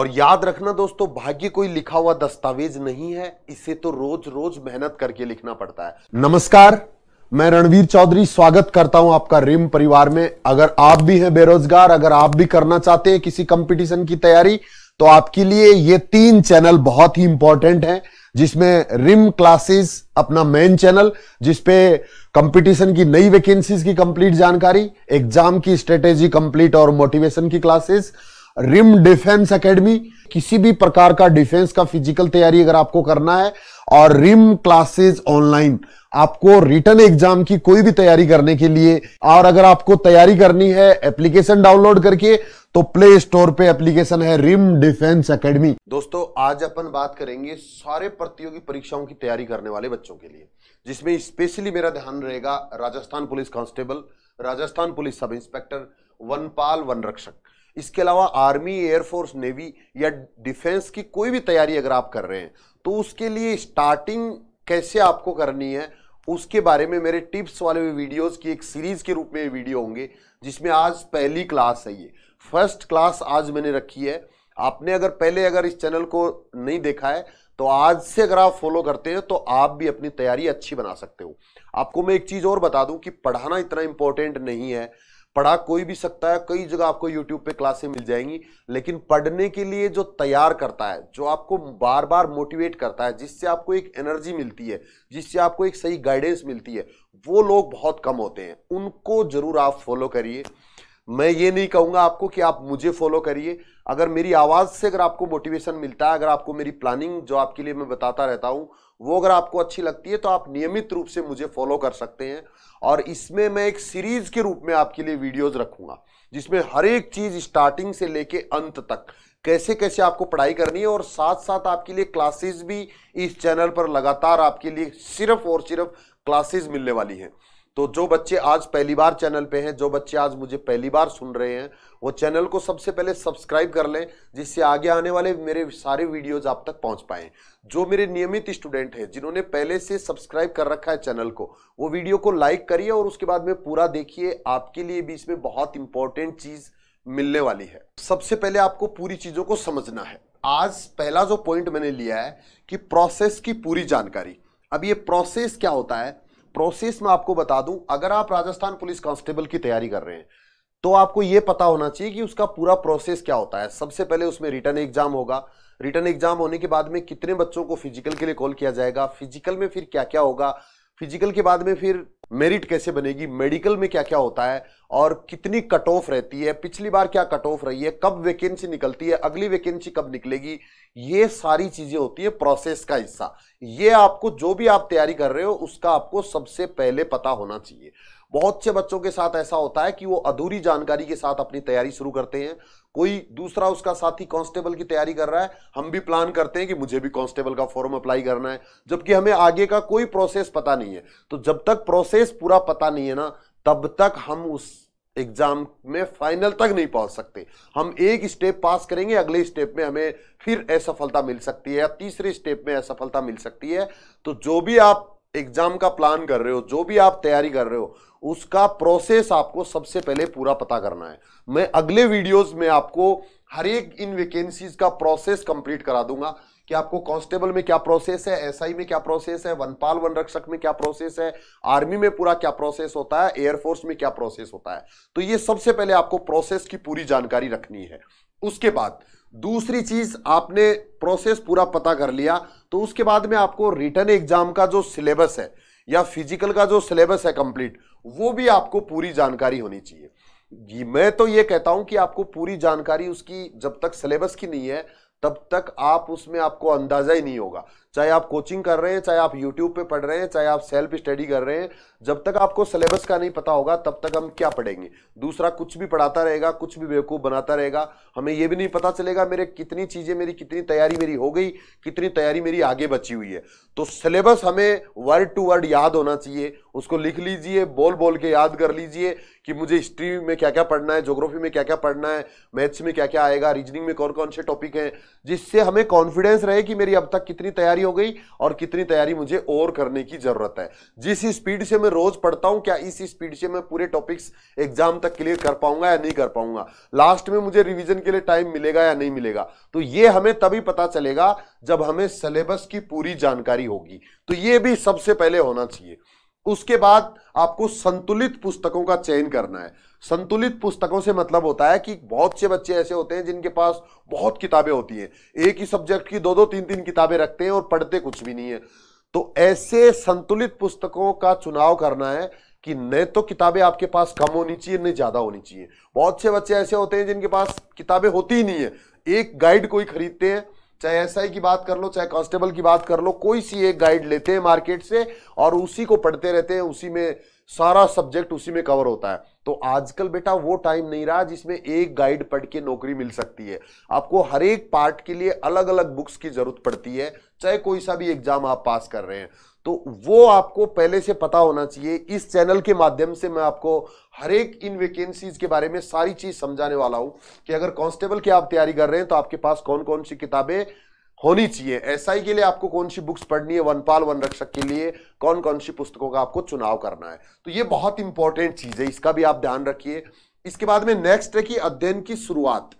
और याद रखना दोस्तों भाग्य कोई लिखा हुआ दस्तावेज नहीं है इसे तो रोज रोज मेहनत करके लिखना पड़ता है नमस्कार मैं रणवीर चौधरी स्वागत करता हूं आपका रिम परिवार में अगर आप भी हैं बेरोजगार अगर आप भी करना चाहते हैं किसी कंपटीशन की तैयारी तो आपके लिए ये तीन चैनल बहुत ही इंपॉर्टेंट हैं जिसमें रिम क्लासेस अपना मेन चैनल जिसपे कंपटीशन की नई वैकेंसीज की कंप्लीट जानकारी एग्जाम की स्ट्रेटेजी कंप्लीट और मोटिवेशन की क्लासेस रिम डिफेंस एकेडमी किसी भी प्रकार का डिफेंस का फिजिकल तैयारी अगर आपको करना है और रिम क्लासेस ऑनलाइन आपको रिटर्न एग्जाम की कोई भी तैयारी करने के लिए और अगर आपको तैयारी करनी है एप्लीकेशन डाउनलोड करके तो प्ले स्टोर पे एप्लीकेशन है रिम डिफेंस एकेडमी दोस्तों आज अपन बात करेंगे सारे प्रतियोगी परीक्षाओं की तैयारी करने वाले बच्चों के लिए जिसमें स्पेशली मेरा ध्यान रहेगा Rajasthan police constable Rajasthan police sub inspector वनपाल वन रक्षक इसके अलावा आर्मी एयरफोर्स नेवी या डिफेंस की कोई भी तैयारी अगर आप कर रहे हैं तो उसके लिए स्टार्टिंग कैसे आपको करनी है उसके बारे में मेरे टिप्स वाले वीडियोस की एक सीरीज के रूप में वीडियो होंगे जिसमें आज पहली क्लास है ये फर्स्ट क्लास आज मैंने रखी है आपने अगर पहले अगर इस चैनल को नहीं देखा है तो आज से अगर आप फॉलो करते हैं तो आप भी अपनी तैयारी अच्छी बना सकते हो आपको मैं एक चीज़ और बता दूं कि पढ़ाना इतना इम्पोर्टेंट नहीं है पढ़ा कोई भी सकता है कई जगह आपको यूट्यूब पे क्लासे मिल जाएंगी लेकिन पढ़ने के लिए जो तैयार करता है जो आपको बार बार मोटिवेट करता है जिससे आपको एक एनर्जी मिलती है जिससे आपको एक सही गाइडेंस मिलती है वो लोग बहुत कम होते हैं उनको जरूर आप फॉलो करिए मैं ये नहीं कहूँगा आपको कि आप मुझे फॉलो करिए अगर मेरी आवाज़ से अगर आपको मोटिवेशन मिलता है अगर आपको मेरी प्लानिंग जो आपके लिए मैं बताता रहता हूँ वो अगर आपको अच्छी लगती है तो आप नियमित रूप से मुझे फॉलो कर सकते हैं और इसमें मैं एक सीरीज़ के रूप में आपके लिए वीडियोज़ रखूँगा जिसमें हर एक चीज़ स्टार्टिंग से लेके अंत तक कैसे कैसे आपको पढ़ाई करनी है और साथ साथ आपके लिए क्लासेस भी इस चैनल पर लगातार आपके लिए सिर्फ और सिर्फ क्लासेस मिलने वाली हैं तो जो बच्चे आज पहली बार चैनल पे हैं जो बच्चे आज मुझे पहली बार सुन रहे हैं वो चैनल को सबसे पहले सब्सक्राइब कर लें जिससे आगे आने वाले मेरे सारे वीडियोज आप तक पहुंच पाए जो मेरे नियमित स्टूडेंट हैं जिन्होंने पहले से सब्सक्राइब कर रखा है चैनल को वो वीडियो को लाइक करिए और उसके बाद में पूरा देखिए आपके लिए भी इसमें बहुत इंपॉर्टेंट चीज़ मिलने वाली है सबसे पहले आपको पूरी चीज़ों को समझना है आज पहला जो पॉइंट मैंने लिया है कि प्रोसेस की पूरी जानकारी अब ये प्रोसेस क्या होता है प्रोसेस में आपको बता दूं अगर आप राजस्थान पुलिस कांस्टेबल की तैयारी कर रहे हैं तो आपको यह पता होना चाहिए कि उसका पूरा प्रोसेस क्या होता है सबसे पहले उसमें रिटर्न एग्जाम होगा रिटर्न एग्जाम होने के बाद में कितने बच्चों को फिजिकल के लिए कॉल किया जाएगा फिजिकल में फिर क्या क्या होगा फिजिकल के बाद में फिर मेरिट कैसे बनेगी मेडिकल में क्या क्या होता है और कितनी कट ऑफ रहती है पिछली बार क्या कट ऑफ रही है कब वैकेंसी निकलती है अगली वैकेंसी कब निकलेगी ये सारी चीजें होती है प्रोसेस का हिस्सा ये आपको जो भी आप तैयारी कर रहे हो उसका आपको सबसे पहले पता होना चाहिए बहुत से बच्चों के साथ ऐसा होता है कि वो अधूरी जानकारी के साथ अपनी तैयारी शुरू करते हैं कोई दूसरा उसका साथी कांस्टेबल की तैयारी कर रहा है हम भी प्लान करते हैं कि मुझे भी कांस्टेबल का फॉर्म अप्लाई करना है जबकि हमें आगे का कोई प्रोसेस पता नहीं है तो जब तक प्रोसेस पूरा पता नहीं है ना तब तक हम उस एग्जाम में फाइनल तक नहीं पहुंच सकते हम एक स्टेप पास करेंगे अगले स्टेप में हमें फिर असफलता मिल सकती है या तीसरे स्टेप में असफलता मिल सकती है तो जो भी आप एग्जाम का प्लान कर रहे हो जो भी आप तैयारी कर रहे हो उसका प्रोसेस आपको सबसे पहले पूरा पता करना है मैं अगले वीडियोस में आपको हर एक इन वैकेंसीज का प्रोसेस कंप्लीट करा दूंगा कि आपको कांस्टेबल में क्या प्रोसेस है एसआई में क्या प्रोसेस है वनपाल वन रक्षक में क्या प्रोसेस है आर्मी में पूरा क्या प्रोसेस होता है एयरफोर्स में क्या प्रोसेस होता है तो ये सबसे पहले आपको प्रोसेस की पूरी जानकारी रखनी है उसके बाद दूसरी चीज आपने प्रोसेस पूरा पता कर लिया तो उसके बाद में आपको रिटर्न एग्जाम का जो सिलेबस है या फिजिकल का जो सिलेबस है कंप्लीट वो भी आपको पूरी जानकारी होनी चाहिए मैं तो ये कहता हूं कि आपको पूरी जानकारी उसकी जब तक सिलेबस की नहीं है तब तक आप उसमें आपको अंदाजा ही नहीं होगा चाहे आप कोचिंग कर रहे हैं चाहे आप यूट्यूब पे पढ़ रहे हैं चाहे आप सेल्फ स्टडी कर रहे हैं जब तक आपको सिलेबस का नहीं पता होगा तब तक हम क्या पढ़ेंगे दूसरा कुछ भी पढ़ाता रहेगा कुछ भी बेवकूफ़ बनाता रहेगा हमें यह भी नहीं पता चलेगा मेरे कितनी चीज़ें मेरी कितनी तैयारी मेरी हो गई कितनी तैयारी मेरी आगे बची हुई है तो सिलेबस हमें वर्ड टू वर्ड याद होना चाहिए उसको लिख लीजिए बोल बोल के याद कर लीजिए कि मुझे हिस्ट्री में क्या क्या पढ़ना है जोग्राफी में क्या क्या पढ़ना है मैथ्स में क्या क्या आएगा रीजनिंग में कौन कौन से टॉपिक हैं जिससे हमें कॉन्फिडेंस रहे कि मेरी अब तक कितनी तैयारी तैयारी हो गई और कितनी तैयारी मुझे और करने की जरूरत है जिस स्पीड से मैं रोज पढ़ता हूं क्या इसी स्पीड से मैं पूरे टॉपिक्स एग्जाम तक क्लियर कर पाऊंगा या नहीं कर पाऊंगा लास्ट में मुझे रिविजन के लिए टाइम मिलेगा या नहीं मिलेगा तो ये हमें तभी पता चलेगा जब हमें सिलेबस की पूरी जानकारी होगी तो ये भी सबसे पहले होना चाहिए उसके बाद आपको संतुलित पुस्तकों का चयन करना है संतुलित पुस्तकों से मतलब होता है कि बहुत से बच्चे ऐसे होते हैं जिनके पास बहुत किताबें होती हैं एक ही सब्जेक्ट की दो दो तीन तीन किताबें रखते हैं और पढ़ते कुछ भी नहीं है तो ऐसे संतुलित पुस्तकों का चुनाव करना है कि न तो किताबें आपके पास कम होनी चाहिए न ज़्यादा होनी चाहिए बहुत से बच्चे ऐसे होते हैं जिनके पास किताबें होती ही नहीं है एक गाइड कोई खरीदते हैं चाहे एसआई की बात कर लो चाहे कांस्टेबल की बात कर लो कोई सी एक गाइड लेते हैं मार्केट से और उसी को पढ़ते रहते हैं उसी में सारा सब्जेक्ट उसी में कवर होता है तो आजकल बेटा वो टाइम नहीं रहा जिसमें एक गाइड पढ़ के नौकरी मिल सकती है आपको हर एक पार्ट के लिए अलग अलग बुक्स की जरूरत पड़ती है चाहे कोई सा भी एग्जाम आप पास कर रहे हैं तो वो आपको पहले से पता होना चाहिए इस चैनल के माध्यम से मैं आपको हर एक इन वैकेंसीज के बारे में सारी चीज समझाने वाला हूं कि अगर कांस्टेबल की आप तैयारी कर रहे हैं तो आपके पास कौन कौन सी किताबें होनी चाहिए एसआई के लिए आपको कौन सी बुक्स पढ़नी है वनपाल वन रक्षक के लिए कौन कौन सी पुस्तकों का आपको चुनाव करना है तो ये बहुत इंपॉर्टेंट चीज है इसका भी आप ध्यान रखिए इसके बाद में नेक्स्ट है कि अध्ययन की शुरुआत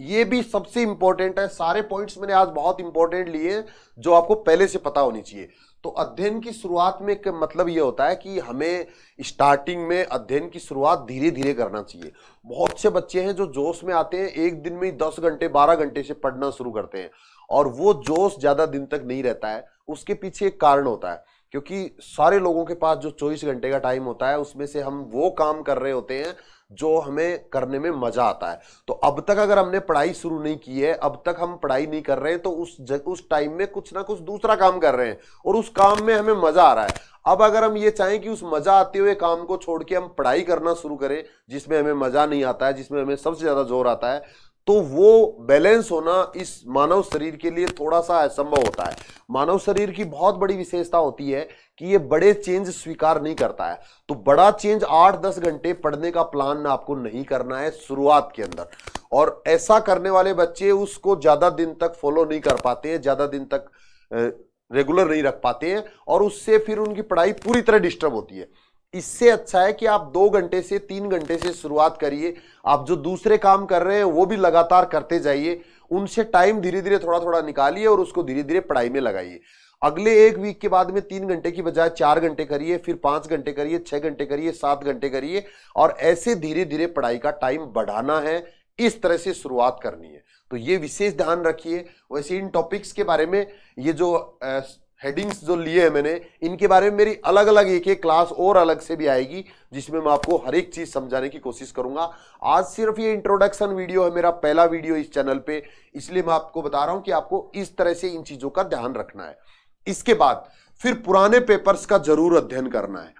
ये भी सबसे इंपॉर्टेंट है सारे पॉइंट्स मैंने आज बहुत इंपॉर्टेंट लिए जो आपको पहले से पता होनी चाहिए तो अध्ययन की शुरुआत में मतलब यह होता है कि हमें स्टार्टिंग में अध्ययन की शुरुआत धीरे धीरे करना चाहिए बहुत से बच्चे हैं जो जोश में आते हैं एक दिन में ही दस घंटे बारह घंटे से पढ़ना शुरू करते हैं और वो जोश ज़्यादा दिन तक नहीं रहता है उसके पीछे एक कारण होता है क्योंकि सारे लोगों के पास जो चौबीस घंटे का टाइम होता है उसमें से हम वो काम कर रहे होते हैं जो हमें करने में मजा आता है तो अब तक अगर हमने पढ़ाई शुरू नहीं की है अब तक हम पढ़ाई नहीं कर रहे हैं तो उस उस टाइम में कुछ ना कुछ दूसरा काम कर रहे हैं और उस काम में हमें मजा आ रहा है अब अगर हम ये चाहें कि उस मजा आते हुए काम को छोड़ के हम पढ़ाई करना शुरू करें जिसमें हमें मजा नहीं आता है जिसमें हमें सबसे ज्यादा जोर आता है तो वो बैलेंस होना इस मानव शरीर के लिए थोड़ा सा असंभव होता है मानव शरीर की बहुत बड़ी विशेषता होती है कि ये बड़े चेंज स्वीकार नहीं करता है तो बड़ा चेंज आठ दस घंटे पढ़ने का प्लान आपको नहीं करना है शुरुआत के अंदर और ऐसा करने वाले बच्चे उसको ज़्यादा दिन तक फॉलो नहीं कर पाते हैं ज़्यादा दिन तक रेगुलर नहीं रख पाते हैं और उससे फिर उनकी पढ़ाई पूरी तरह डिस्टर्ब होती है इससे अच्छा है कि आप दो घंटे से तीन घंटे से शुरुआत करिए आप जो दूसरे काम कर रहे हैं वो भी लगातार करते जाइए उनसे टाइम धीरे धीरे थोड़ा थोड़ा निकालिए और उसको धीरे धीरे पढ़ाई में लगाइए अगले एक वीक के बाद में तीन घंटे की बजाय चार घंटे करिए फिर पांच घंटे करिए छह घंटे करिए सात घंटे करिए और ऐसे धीरे धीरे पढ़ाई का टाइम बढ़ाना है इस तरह से शुरुआत करनी है तो ये विशेष ध्यान रखिए वैसे इन टॉपिक्स के बारे में ये जो हेडिंग्स जो लिए हैं मैंने इनके बारे में मेरी अलग अलग एक एक क्लास और अलग से भी आएगी जिसमें मैं आपको हर एक चीज़ समझाने की कोशिश करूंगा आज सिर्फ ये इंट्रोडक्शन वीडियो है मेरा पहला वीडियो इस चैनल पे इसलिए मैं आपको बता रहा हूं कि आपको इस तरह से इन चीज़ों का ध्यान रखना है इसके बाद फिर पुराने पेपर्स का जरूर अध्ययन करना है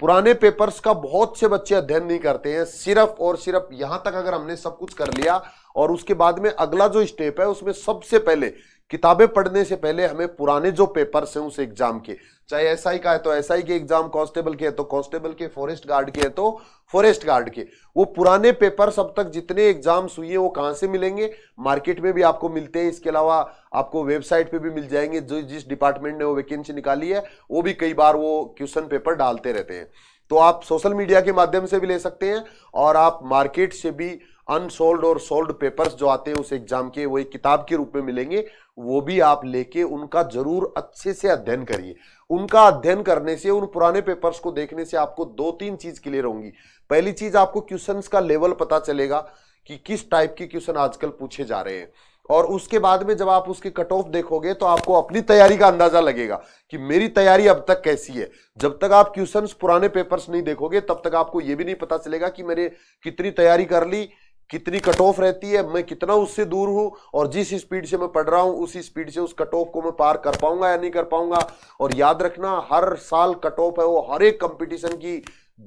पुराने पेपर्स का बहुत से बच्चे अध्ययन नहीं करते हैं सिर्फ और सिर्फ यहां तक अगर हमने सब कुछ कर लिया और उसके बाद में अगला जो स्टेप है उसमें सबसे पहले किताबें पढ़ने से पहले हमें पुराने जो पेपर्स हैं उस एग्जाम के चाहे एसआई SI का है तो एसआई SI के एग्जाम कांस्टेबल के है तो कांस्टेबल के फॉरेस्ट गार्ड के है तो फॉरेस्ट गार्ड के वो पुराने पेपर अब तक जितने एग्जाम्स हुए वो कहाँ से मिलेंगे मार्केट में भी आपको मिलते हैं इसके अलावा आपको वेबसाइट पे भी मिल जाएंगे जो जिस डिपार्टमेंट ने वो वैकेंसी निकाली है वो भी कई बार वो क्वेश्चन पेपर डालते रहते हैं तो आप सोशल मीडिया के माध्यम से भी ले सकते हैं और आप मार्केट से भी अनसोल्ड और सोल्ड पेपर्स जो आते हैं उस एग्जाम के वो एक किताब के रूप में मिलेंगे वो भी आप लेके उनका जरूर अच्छे से अध्ययन करिए उनका अध्ययन करने से उन पुराने पेपर्स को देखने से आपको दो तीन चीज क्लियर होंगी पहली चीज आपको क्वेश्चन का लेवल पता चलेगा कि किस टाइप के क्वेश्चन आजकल पूछे जा रहे हैं और उसके बाद में जब आप उसके कट ऑफ देखोगे तो आपको अपनी तैयारी का अंदाजा लगेगा कि मेरी तैयारी अब तक कैसी है जब तक आप क्वेश्चंस पुराने पेपर्स नहीं देखोगे तब तक आपको यह भी नहीं पता चलेगा कि मेरे कितनी तैयारी कर ली कितनी कट ऑफ रहती है मैं कितना उससे दूर हूँ और जिस स्पीड से मैं पढ़ रहा हूँ उसी स्पीड से उस कट ऑफ को मैं पार कर पाऊंगा या नहीं कर पाऊंगा और याद रखना हर साल कट ऑफ है वो हर एक कंपटीशन की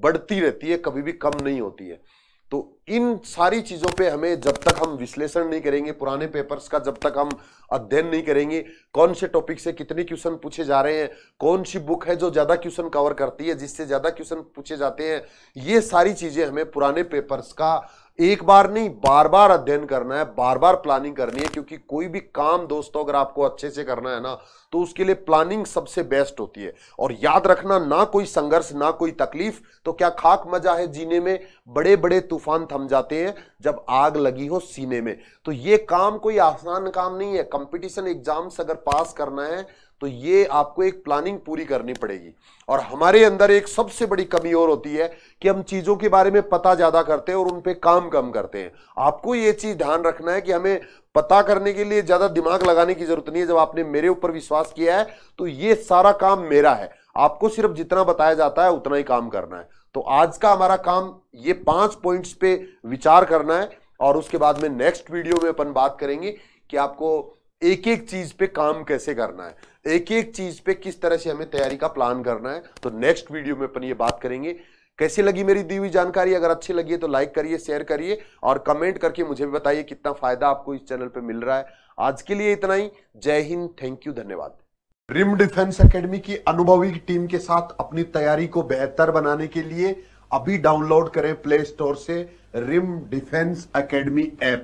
बढ़ती रहती है कभी भी कम नहीं होती है तो इन सारी चीज़ों पे हमें जब तक हम विश्लेषण नहीं करेंगे पुराने पेपर्स का जब तक हम अध्ययन नहीं करेंगे कौन से टॉपिक से कितने क्वेश्चन पूछे जा रहे हैं कौन सी बुक है जो ज़्यादा क्वेश्चन कवर करती है जिससे ज़्यादा क्वेश्चन पूछे जाते हैं ये सारी चीज़ें हमें पुराने पेपर्स का एक बार नहीं बार बार अध्ययन करना है बार बार प्लानिंग करनी है क्योंकि कोई भी काम दोस्तों अगर आपको अच्छे से करना है ना तो उसके लिए प्लानिंग सबसे बेस्ट होती है और याद रखना ना कोई संघर्ष ना कोई तकलीफ तो क्या खाक मजा है जीने में बड़े बड़े तूफान थम जाते हैं जब आग लगी हो सीने में तो ये काम कोई आसान काम नहीं है कंपटीशन एग्जाम्स अगर पास करना है तो ये आपको एक प्लानिंग पूरी करनी पड़ेगी और हमारे अंदर एक सबसे बड़ी कमी और होती है कि हम चीज़ों के बारे में पता ज़्यादा करते हैं और उन पे काम कम करते हैं आपको ये चीज़ ध्यान रखना है कि हमें पता करने के लिए ज्यादा दिमाग लगाने की जरूरत नहीं है जब आपने मेरे ऊपर विश्वास किया है तो ये सारा काम मेरा है आपको सिर्फ जितना बताया जाता है उतना ही काम करना है तो आज का हमारा काम ये पांच पॉइंट्स पे विचार करना है और उसके बाद में नेक्स्ट वीडियो में अपन बात करेंगे कि आपको एक एक चीज पे काम कैसे करना है एक एक चीज पे किस तरह से हमें तैयारी का प्लान करना है तो नेक्स्ट वीडियो में अपन ये बात करेंगे कैसी लगी मेरी दी हुई जानकारी अगर अच्छी लगी है तो लाइक करिए शेयर करिए और कमेंट करके मुझे भी बताइए कितना फायदा आपको इस चैनल पर मिल रहा है आज के लिए इतना ही जय हिंद थैंक यू धन्यवाद रिम डिफेंस एकेडमी की अनुभवी टीम के साथ अपनी तैयारी को बेहतर बनाने के लिए अभी डाउनलोड करें प्ले स्टोर से रिम डिफेंस एकेडमी ऐप